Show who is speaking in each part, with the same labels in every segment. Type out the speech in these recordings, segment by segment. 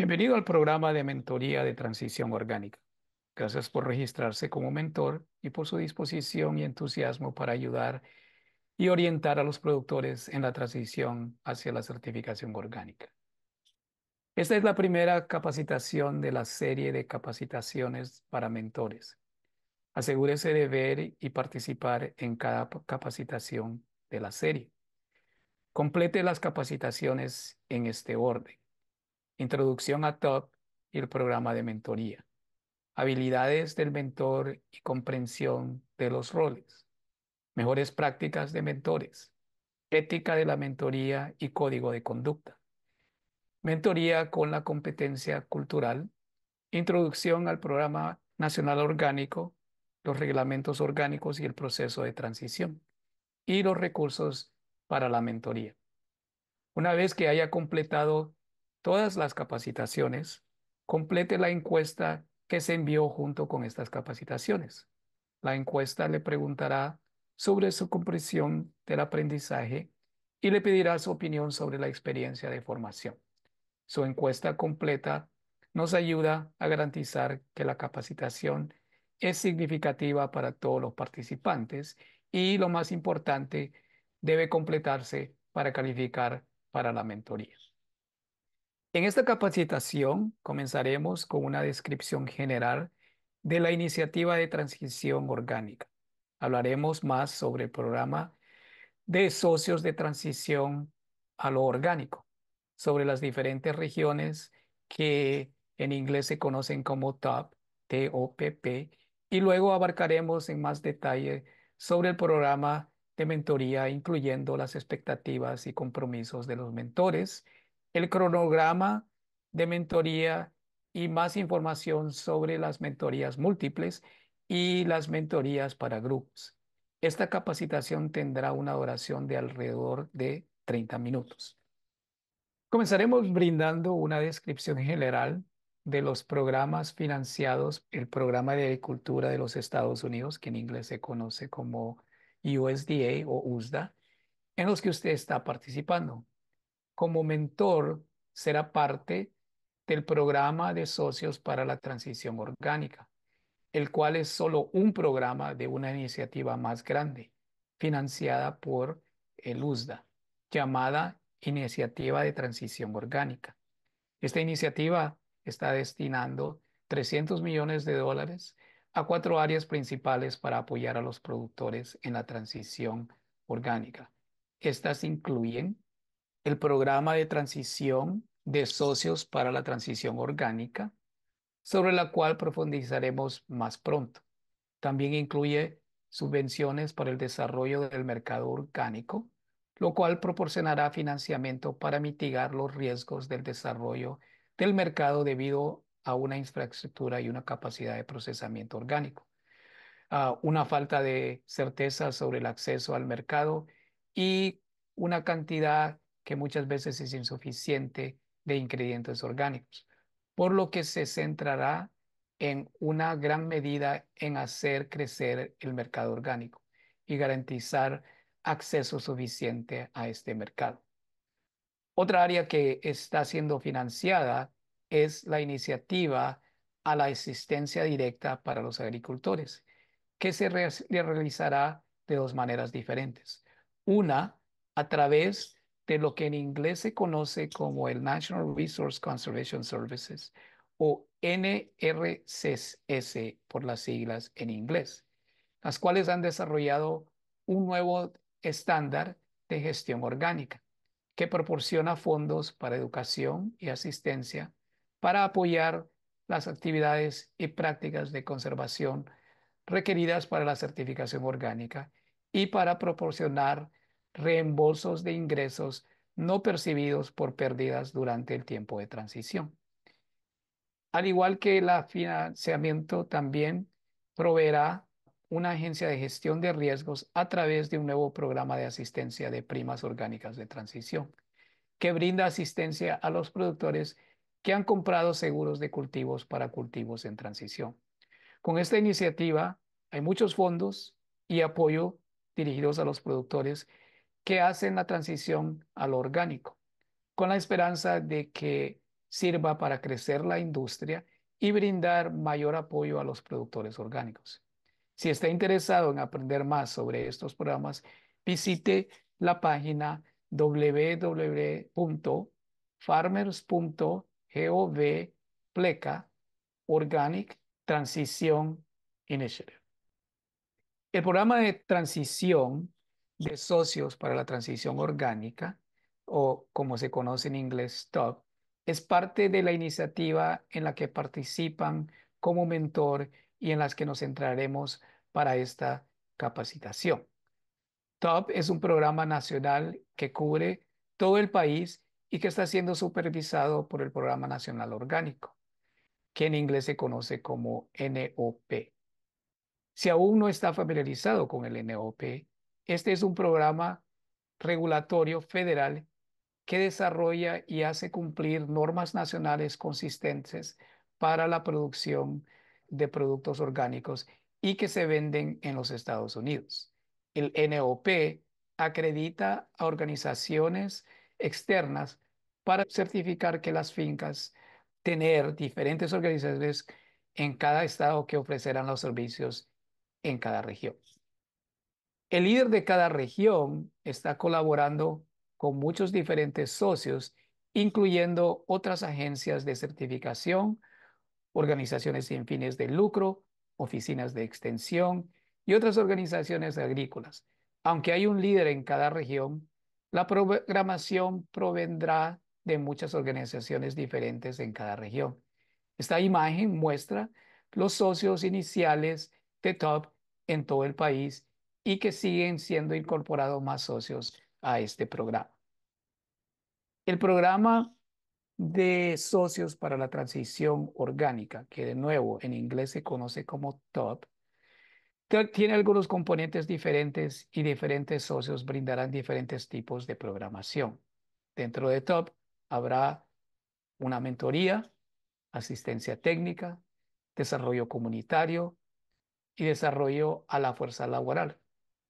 Speaker 1: Bienvenido al programa de mentoría de transición orgánica. Gracias por registrarse como mentor y por su disposición y entusiasmo para ayudar y orientar a los productores en la transición hacia la certificación orgánica. Esta es la primera capacitación de la serie de capacitaciones para mentores. Asegúrese de ver y participar en cada capacitación de la serie. Complete las capacitaciones en este orden introducción a TOP y el programa de mentoría, habilidades del mentor y comprensión de los roles, mejores prácticas de mentores, ética de la mentoría y código de conducta, mentoría con la competencia cultural, introducción al programa nacional orgánico, los reglamentos orgánicos y el proceso de transición, y los recursos para la mentoría. Una vez que haya completado todas las capacitaciones, complete la encuesta que se envió junto con estas capacitaciones. La encuesta le preguntará sobre su comprensión del aprendizaje y le pedirá su opinión sobre la experiencia de formación. Su encuesta completa nos ayuda a garantizar que la capacitación es significativa para todos los participantes y lo más importante, debe completarse para calificar para la mentoría. En esta capacitación comenzaremos con una descripción general de la iniciativa de transición orgánica. Hablaremos más sobre el programa de socios de transición a lo orgánico, sobre las diferentes regiones que en inglés se conocen como TOP, T-O-P-P, y luego abarcaremos en más detalle sobre el programa de mentoría, incluyendo las expectativas y compromisos de los mentores, el cronograma de mentoría y más información sobre las mentorías múltiples y las mentorías para grupos. Esta capacitación tendrá una duración de alrededor de 30 minutos. Comenzaremos brindando una descripción general de los programas financiados, el programa de agricultura de los Estados Unidos, que en inglés se conoce como USDA o USDA, en los que usted está participando como mentor será parte del programa de socios para la transición orgánica, el cual es solo un programa de una iniciativa más grande, financiada por el USDA, llamada Iniciativa de Transición Orgánica. Esta iniciativa está destinando 300 millones de dólares a cuatro áreas principales para apoyar a los productores en la transición orgánica. Estas incluyen el programa de transición de socios para la transición orgánica, sobre la cual profundizaremos más pronto. También incluye subvenciones para el desarrollo del mercado orgánico, lo cual proporcionará financiamiento para mitigar los riesgos del desarrollo del mercado debido a una infraestructura y una capacidad de procesamiento orgánico, una falta de certeza sobre el acceso al mercado y una cantidad que muchas veces es insuficiente de ingredientes orgánicos, por lo que se centrará en una gran medida en hacer crecer el mercado orgánico y garantizar acceso suficiente a este mercado. Otra área que está siendo financiada es la iniciativa a la existencia directa para los agricultores, que se realizará de dos maneras diferentes. Una, a través de lo que en inglés se conoce como el National Resource Conservation Services o NRCS por las siglas en inglés, las cuales han desarrollado un nuevo estándar de gestión orgánica que proporciona fondos para educación y asistencia para apoyar las actividades y prácticas de conservación requeridas para la certificación orgánica y para proporcionar reembolsos de ingresos no percibidos por pérdidas durante el tiempo de transición. Al igual que el financiamiento, también proveerá una agencia de gestión de riesgos a través de un nuevo programa de asistencia de primas orgánicas de transición, que brinda asistencia a los productores que han comprado seguros de cultivos para cultivos en transición. Con esta iniciativa hay muchos fondos y apoyo dirigidos a los productores que hacen la transición al orgánico, con la esperanza de que sirva para crecer la industria y brindar mayor apoyo a los productores orgánicos. Si está interesado en aprender más sobre estos programas, visite la página www.farmers.gov pleca Organic Transition Initiative. El programa de transición de socios para la transición orgánica, o como se conoce en inglés, TOP, es parte de la iniciativa en la que participan como mentor y en las que nos centraremos para esta capacitación. TOP es un programa nacional que cubre todo el país y que está siendo supervisado por el Programa Nacional Orgánico, que en inglés se conoce como NOP. Si aún no está familiarizado con el NOP, este es un programa regulatorio federal que desarrolla y hace cumplir normas nacionales consistentes para la producción de productos orgánicos y que se venden en los Estados Unidos. El NOP acredita a organizaciones externas para certificar que las fincas tener diferentes organizaciones en cada estado que ofrecerán los servicios en cada región. El líder de cada región está colaborando con muchos diferentes socios, incluyendo otras agencias de certificación, organizaciones sin fines de lucro, oficinas de extensión y otras organizaciones agrícolas. Aunque hay un líder en cada región, la programación provendrá de muchas organizaciones diferentes en cada región. Esta imagen muestra los socios iniciales de TOP en todo el país y que siguen siendo incorporados más socios a este programa. El programa de socios para la transición orgánica, que de nuevo en inglés se conoce como TOP, tiene algunos componentes diferentes y diferentes socios brindarán diferentes tipos de programación. Dentro de TOP habrá una mentoría, asistencia técnica, desarrollo comunitario y desarrollo a la fuerza laboral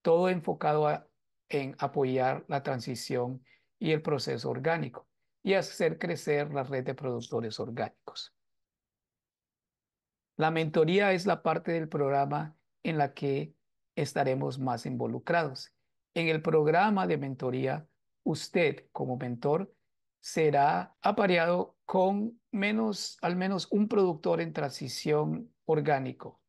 Speaker 1: todo enfocado en apoyar la transición y el proceso orgánico y hacer crecer la red de productores orgánicos. La mentoría es la parte del programa en la que estaremos más involucrados. En el programa de mentoría, usted como mentor será apareado con al menos un productor en transición orgánico,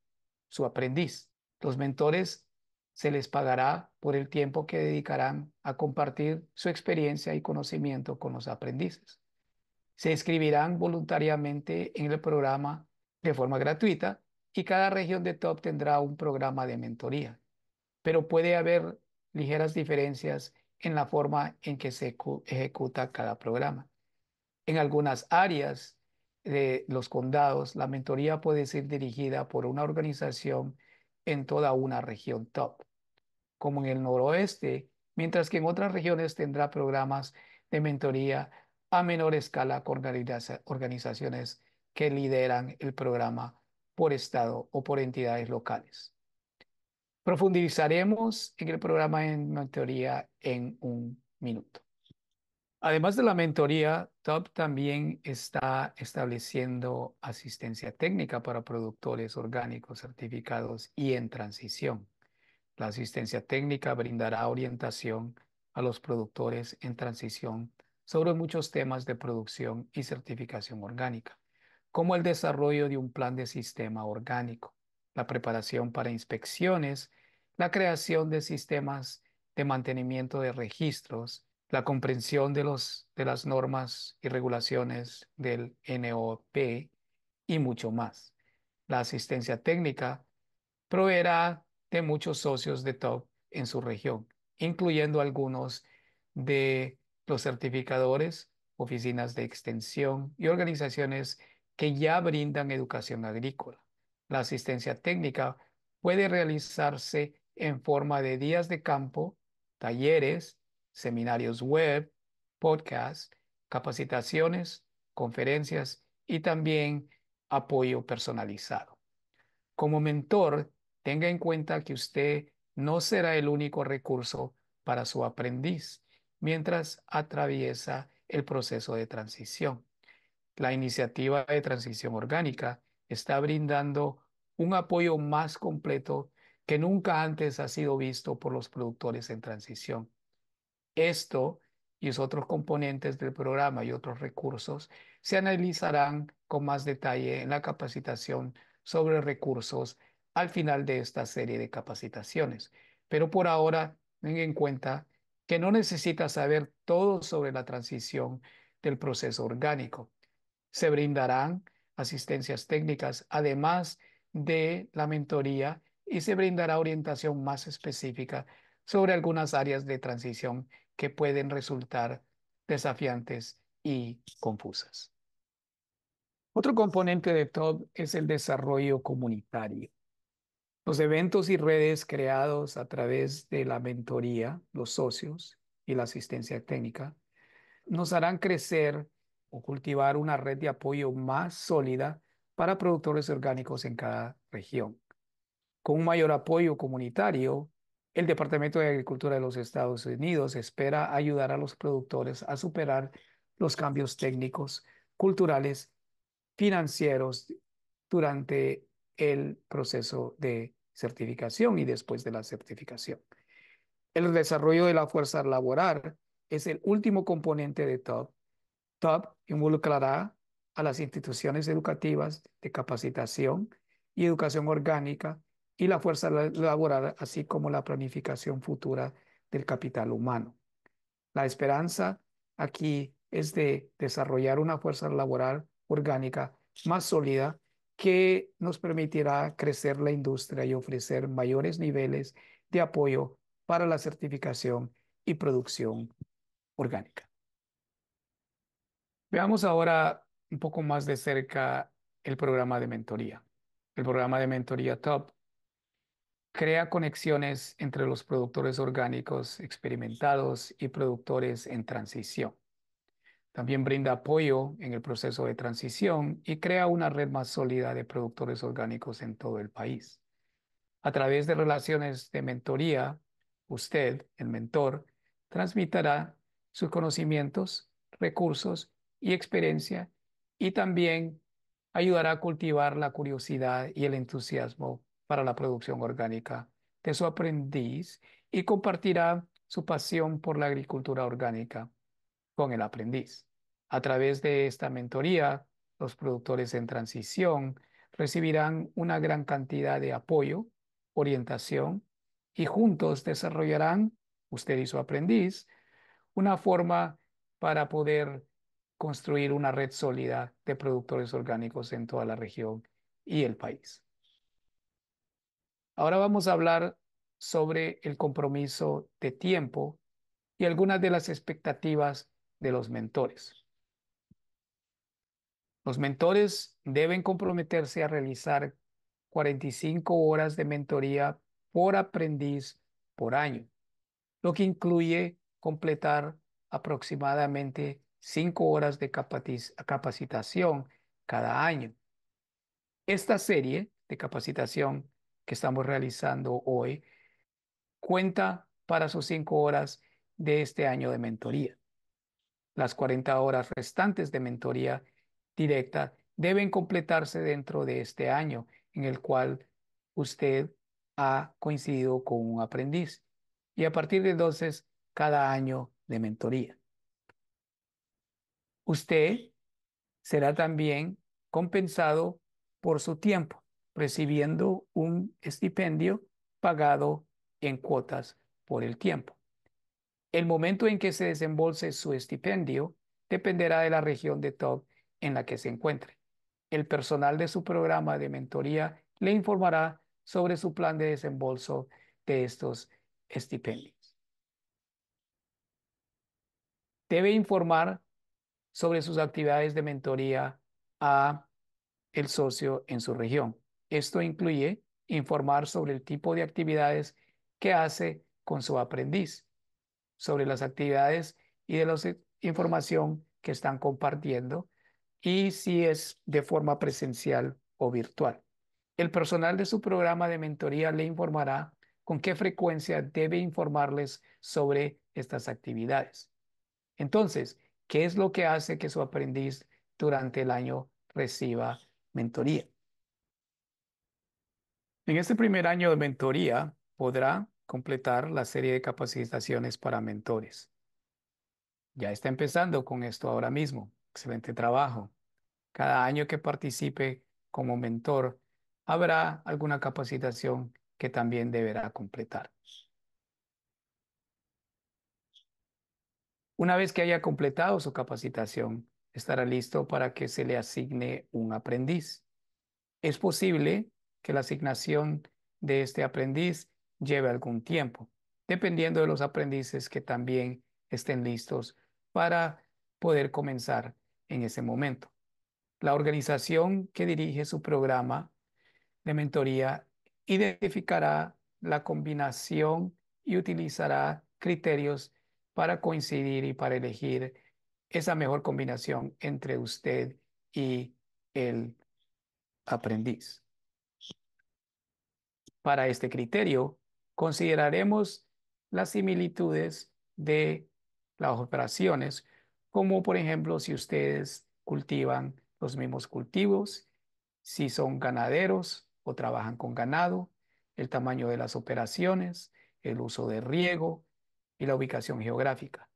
Speaker 1: su aprendiz. Los mentores se les pagará por el tiempo que dedicarán a compartir su experiencia y conocimiento con los aprendices. Se inscribirán voluntariamente en el programa de forma gratuita y cada región de TOP tendrá un programa de mentoría, pero puede haber ligeras diferencias en la forma en que se ejecuta cada programa. En algunas áreas de los condados, la mentoría puede ser dirigida por una organización en toda una región top, como en el noroeste, mientras que en otras regiones tendrá programas de mentoría a menor escala con organizaciones que lideran el programa por estado o por entidades locales. Profundizaremos en el programa en mentoría en un minuto. Además de la mentoría, TOP también está estableciendo asistencia técnica para productores orgánicos certificados y en transición. La asistencia técnica brindará orientación a los productores en transición sobre muchos temas de producción y certificación orgánica, como el desarrollo de un plan de sistema orgánico, la preparación para inspecciones, la creación de sistemas de mantenimiento de registros, la comprensión de, de las normas y regulaciones del NOP y mucho más. La asistencia técnica proveerá de muchos socios de top en su región, incluyendo algunos de los certificadores, oficinas de extensión y organizaciones que ya brindan educación agrícola. La asistencia técnica puede realizarse en forma de días de campo, talleres, seminarios web, podcasts, capacitaciones, conferencias y también apoyo personalizado. Como mentor, tenga en cuenta que usted no será el único recurso para su aprendiz mientras atraviesa el proceso de transición. La iniciativa de transición orgánica está brindando un apoyo más completo que nunca antes ha sido visto por los productores en transición. Esto y otros componentes del programa y otros recursos se analizarán con más detalle en la capacitación sobre recursos al final de esta serie de capacitaciones. Pero por ahora, ten en cuenta que no necesita saber todo sobre la transición del proceso orgánico. Se brindarán asistencias técnicas, además de la mentoría, y se brindará orientación más específica sobre algunas áreas de transición que pueden resultar desafiantes y confusas. Otro componente de TOP es el desarrollo comunitario. Los eventos y redes creados a través de la mentoría, los socios y la asistencia técnica nos harán crecer o cultivar una red de apoyo más sólida para productores orgánicos en cada región. Con un mayor apoyo comunitario, el Departamento de Agricultura de los Estados Unidos espera ayudar a los productores a superar los cambios técnicos, culturales, financieros durante el proceso de certificación y después de la certificación. El desarrollo de la fuerza laboral es el último componente de TOP. TOP involucrará a las instituciones educativas de capacitación y educación orgánica y la fuerza laboral, así como la planificación futura del capital humano. La esperanza aquí es de desarrollar una fuerza laboral orgánica más sólida que nos permitirá crecer la industria y ofrecer mayores niveles de apoyo para la certificación y producción orgánica. Veamos ahora un poco más de cerca el programa de mentoría. El programa de mentoría TOP Crea conexiones entre los productores orgánicos experimentados y productores en transición. También brinda apoyo en el proceso de transición y crea una red más sólida de productores orgánicos en todo el país. A través de relaciones de mentoría, usted, el mentor, transmitirá sus conocimientos, recursos y experiencia y también ayudará a cultivar la curiosidad y el entusiasmo para la producción orgánica de su aprendiz y compartirá su pasión por la agricultura orgánica con el aprendiz. A través de esta mentoría, los productores en transición recibirán una gran cantidad de apoyo, orientación y juntos desarrollarán, usted y su aprendiz, una forma para poder construir una red sólida de productores orgánicos en toda la región y el país. Ahora vamos a hablar sobre el compromiso de tiempo y algunas de las expectativas de los mentores. Los mentores deben comprometerse a realizar 45 horas de mentoría por aprendiz por año, lo que incluye completar aproximadamente 5 horas de capacitación cada año. Esta serie de capacitación que estamos realizando hoy cuenta para sus cinco horas de este año de mentoría. Las 40 horas restantes de mentoría directa deben completarse dentro de este año en el cual usted ha coincidido con un aprendiz. Y a partir de entonces, cada año de mentoría. Usted será también compensado por su tiempo recibiendo un estipendio pagado en cuotas por el tiempo. El momento en que se desembolse su estipendio dependerá de la región de TOC en la que se encuentre. El personal de su programa de mentoría le informará sobre su plan de desembolso de estos estipendios. Debe informar sobre sus actividades de mentoría a el socio en su región. Esto incluye informar sobre el tipo de actividades que hace con su aprendiz, sobre las actividades y de la eh, información que están compartiendo y si es de forma presencial o virtual. El personal de su programa de mentoría le informará con qué frecuencia debe informarles sobre estas actividades. Entonces, ¿qué es lo que hace que su aprendiz durante el año reciba mentoría? En este primer año de mentoría podrá completar la serie de capacitaciones para mentores. Ya está empezando con esto ahora mismo. Excelente trabajo. Cada año que participe como mentor, habrá alguna capacitación que también deberá completar. Una vez que haya completado su capacitación, estará listo para que se le asigne un aprendiz. Es posible que la asignación de este aprendiz lleve algún tiempo, dependiendo de los aprendices que también estén listos para poder comenzar en ese momento. La organización que dirige su programa de mentoría identificará la combinación y utilizará criterios para coincidir y para elegir esa mejor combinación entre usted y el aprendiz. Para este criterio, consideraremos las similitudes de las operaciones, como por ejemplo si ustedes cultivan los mismos cultivos, si son ganaderos o trabajan con ganado, el tamaño de las operaciones, el uso de riego y la ubicación geográfica.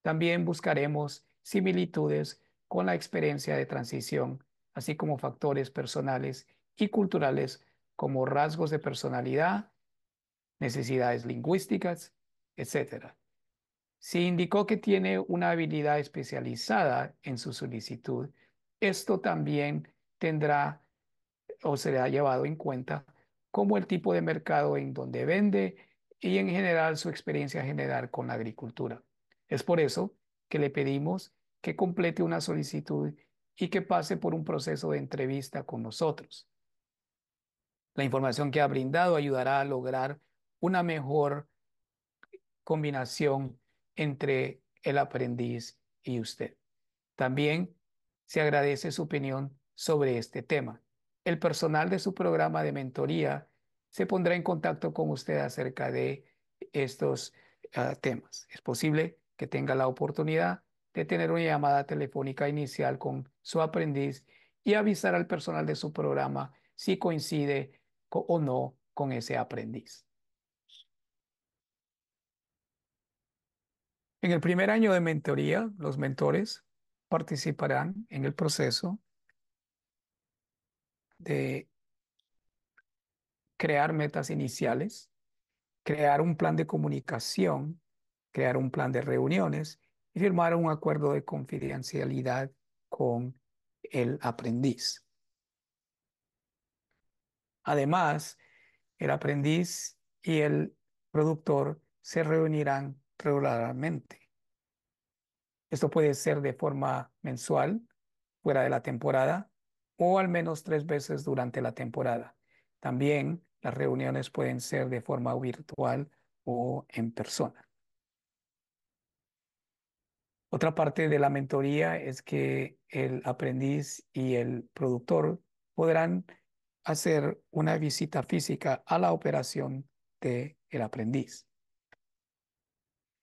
Speaker 1: También buscaremos similitudes con la experiencia de transición, así como factores personales y culturales como rasgos de personalidad, necesidades lingüísticas, etc. Si indicó que tiene una habilidad especializada en su solicitud, esto también tendrá o será llevado en cuenta como el tipo de mercado en donde vende y en general su experiencia general con la agricultura. Es por eso que le pedimos que complete una solicitud y que pase por un proceso de entrevista con nosotros. La información que ha brindado ayudará a lograr una mejor combinación entre el aprendiz y usted. También se agradece su opinión sobre este tema. El personal de su programa de mentoría se pondrá en contacto con usted acerca de estos ah, temas. Es posible que tenga la oportunidad de tener una llamada telefónica inicial con su aprendiz y avisar al personal de su programa si coincide o no con ese aprendiz. En el primer año de mentoría, los mentores participarán en el proceso de crear metas iniciales, crear un plan de comunicación, crear un plan de reuniones y firmar un acuerdo de confidencialidad con el aprendiz. Además, el aprendiz y el productor se reunirán regularmente. Esto puede ser de forma mensual, fuera de la temporada, o al menos tres veces durante la temporada. También las reuniones pueden ser de forma virtual o en persona. Otra parte de la mentoría es que el aprendiz y el productor podrán hacer una visita física a la operación del el aprendiz.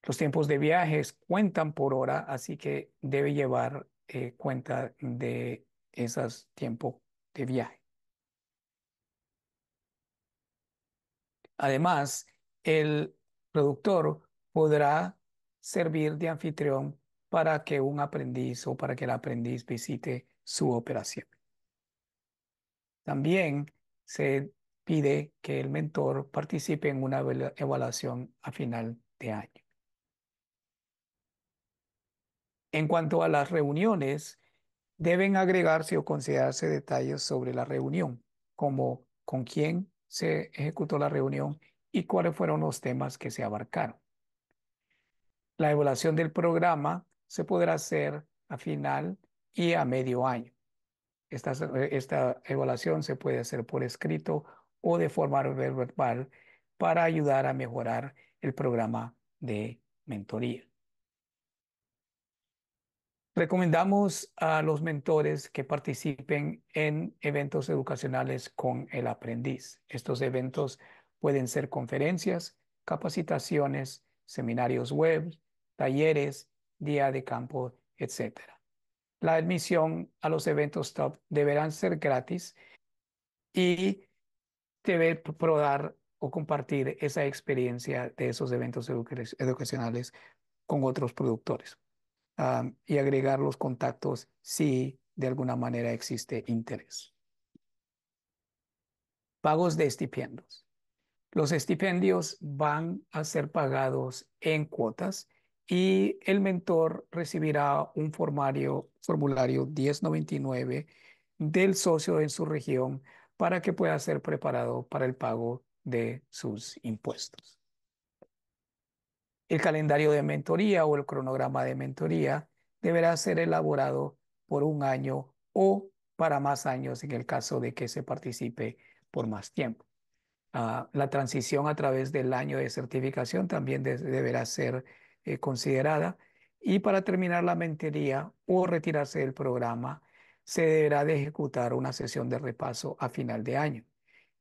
Speaker 1: Los tiempos de viajes cuentan por hora, así que debe llevar eh, cuenta de esos tiempos de viaje. Además, el productor podrá servir de anfitrión para que un aprendiz o para que el aprendiz visite su operación. También se pide que el mentor participe en una evaluación a final de año. En cuanto a las reuniones, deben agregarse o considerarse detalles sobre la reunión, como con quién se ejecutó la reunión y cuáles fueron los temas que se abarcaron. La evaluación del programa se podrá hacer a final y a medio año. Eh, esta, evaluación se puede hacer por escrito o de forma verbal para ayudar a mejorar el programa de mentoría. Recomendamos a los mentores que participen en eventos educacionales con el aprendiz. Estos eventos pueden ser conferencias, capacitaciones, seminarios web, talleres, día de campo, etc la admisión a los eventos top deberán ser gratis y debe probar o compartir esa experiencia de esos eventos educacionales con otros productores y agregar los contactos si de alguna manera existe interés. Pagos de estipendios. Los estipendios van a ser pagados en cuotas y el mentor recibirá un formulario 1099 del socio en su región para que pueda ser preparado para el pago de sus impuestos. El calendario de mentoría o el cronograma de mentoría deberá ser elaborado por un año o para más años en el caso de que se participe por más tiempo. Ah, la transición a través del año de certificación también deberá ser eh, considerada. Y para terminar la mentoría o retirarse del programa, se deberá de ejecutar una sesión de repaso a final de año.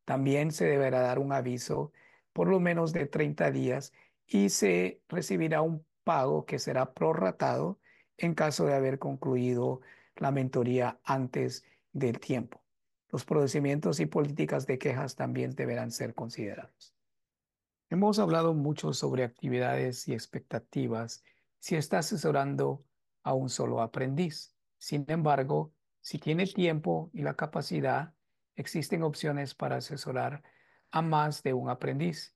Speaker 1: También se deberá dar un aviso por lo menos de 30 días y se recibirá un pago que será prorratado en caso de haber concluido la mentoría antes del tiempo. Los procedimientos y políticas de quejas también deberán ser considerados. Hemos hablado mucho sobre actividades y expectativas si está asesorando a un solo aprendiz. Sin embargo, si tiene tiempo y la capacidad, existen opciones para asesorar a más de un aprendiz.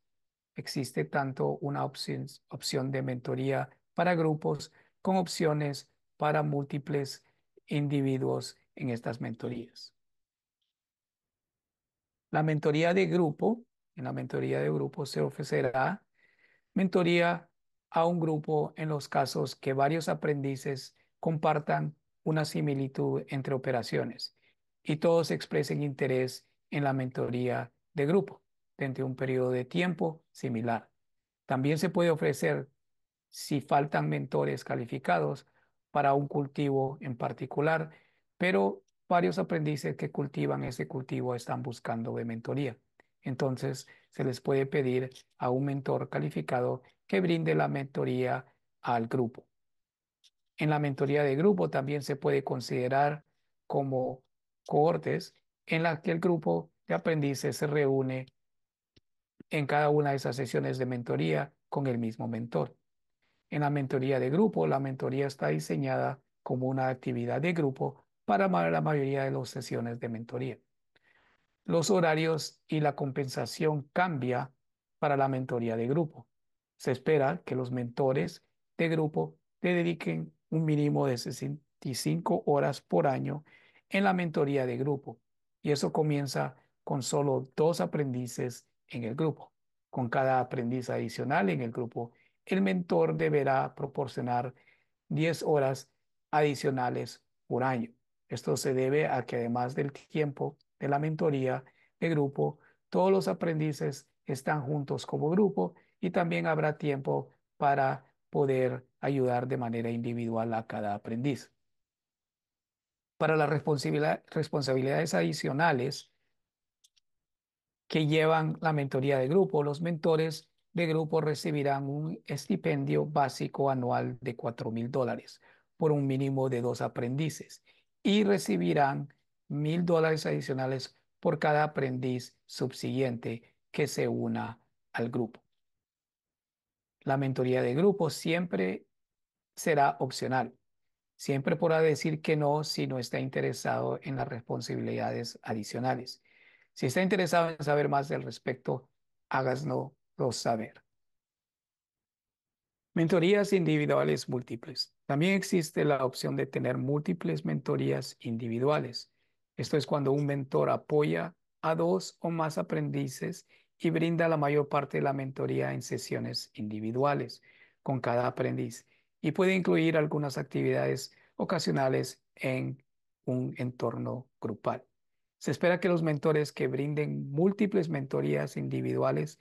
Speaker 1: Existe tanto una opción, opción de mentoría para grupos con opciones para múltiples individuos en estas mentorías. La mentoría de grupo en la mentoría de grupo se ofrecerá mentoría a un grupo en los casos que varios aprendices compartan una similitud entre operaciones y todos expresen interés en la mentoría de grupo dentro de un periodo de tiempo similar. También se puede ofrecer, si faltan mentores calificados, para un cultivo en particular, pero varios aprendices que cultivan ese cultivo están buscando de mentoría entonces se les puede pedir a un mentor calificado que brinde la mentoría al grupo. En la mentoría de grupo también se puede considerar como cohortes en las que el grupo de aprendices se reúne en cada una de esas sesiones de mentoría con el mismo mentor. En la mentoría de grupo, la mentoría está diseñada como una actividad de grupo para la mayoría de las sesiones de mentoría los horarios y la compensación cambia para la mentoría de grupo. Se espera que los mentores de grupo le dediquen un mínimo de 65 horas por año en la mentoría de grupo y eso comienza con solo dos aprendices en el grupo. Con cada aprendiz adicional en el grupo, el mentor deberá proporcionar 10 horas adicionales por año. Esto se debe a que además del tiempo de la mentoría de grupo. Todos los aprendices están juntos como grupo y también habrá tiempo para poder ayudar de manera individual a cada aprendiz. Para las responsabilidades adicionales que llevan la mentoría de grupo, los mentores de grupo recibirán un estipendio básico anual de cuatro mil dólares por un mínimo de dos aprendices y recibirán mil dólares adicionales por cada aprendiz subsiguiente que se una al grupo. La mentoría de grupo siempre será opcional. Siempre podrá decir que no si no está interesado en las responsabilidades adicionales. Si está interesado en saber más al respecto, háganoslo saber. Mentorías individuales múltiples. También existe la opción de tener múltiples mentorías individuales. Esto es cuando un mentor apoya a dos o más aprendices y brinda la mayor parte de la mentoría en sesiones individuales con cada aprendiz y puede incluir algunas actividades ocasionales en un entorno grupal. Se espera que los mentores que brinden múltiples mentorías individuales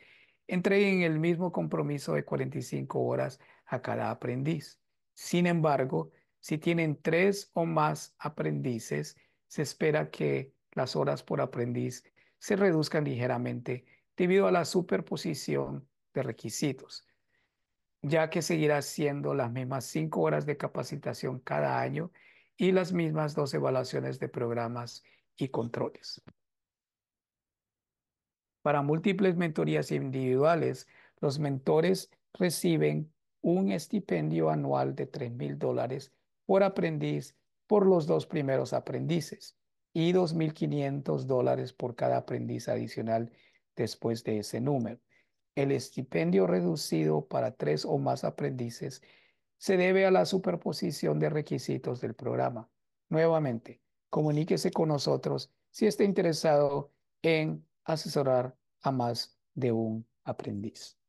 Speaker 1: entreguen el mismo compromiso de 45 horas a cada aprendiz. Sin embargo, si tienen tres o más aprendices, se espera que las horas por aprendiz se reduzcan ligeramente debido a la superposición de requisitos, ya que seguirá siendo las mismas cinco horas de capacitación cada año y las mismas dos evaluaciones de programas y controles. Para múltiples mentorías individuales, los mentores reciben un estipendio anual de $3,000 por aprendiz por los dos primeros aprendices y 2.500 dólares por cada aprendiz adicional después de ese número. El estipendio reducido para tres o más aprendices se debe a la superposición de requisitos del programa. Nuevamente, comuníquese con nosotros si está interesado en asesorar a más de un aprendiz.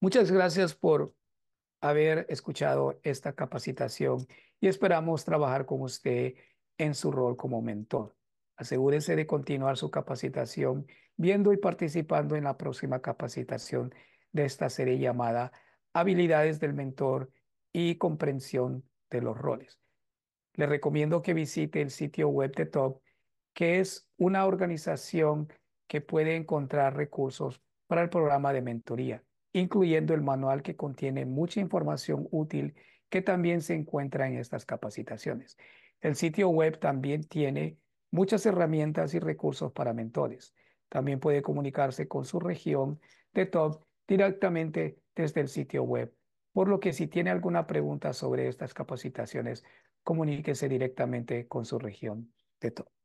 Speaker 1: Muchas gracias por haber escuchado esta capacitación y esperamos trabajar con usted en su rol como mentor. Asegúrese de continuar su capacitación viendo y participando en la próxima capacitación de esta serie llamada Habilidades del Mentor y Comprensión de los Roles. Le recomiendo que visite el sitio web de TOP, que es una organización que puede encontrar recursos para el programa de mentoría, incluyendo el manual que contiene mucha información útil que también se encuentra en estas capacitaciones. El sitio web también tiene muchas herramientas y recursos para mentores. También puede comunicarse con su región de top directamente desde el sitio web, por lo que si tiene alguna pregunta sobre estas capacitaciones, comuníquese directamente con su región de top.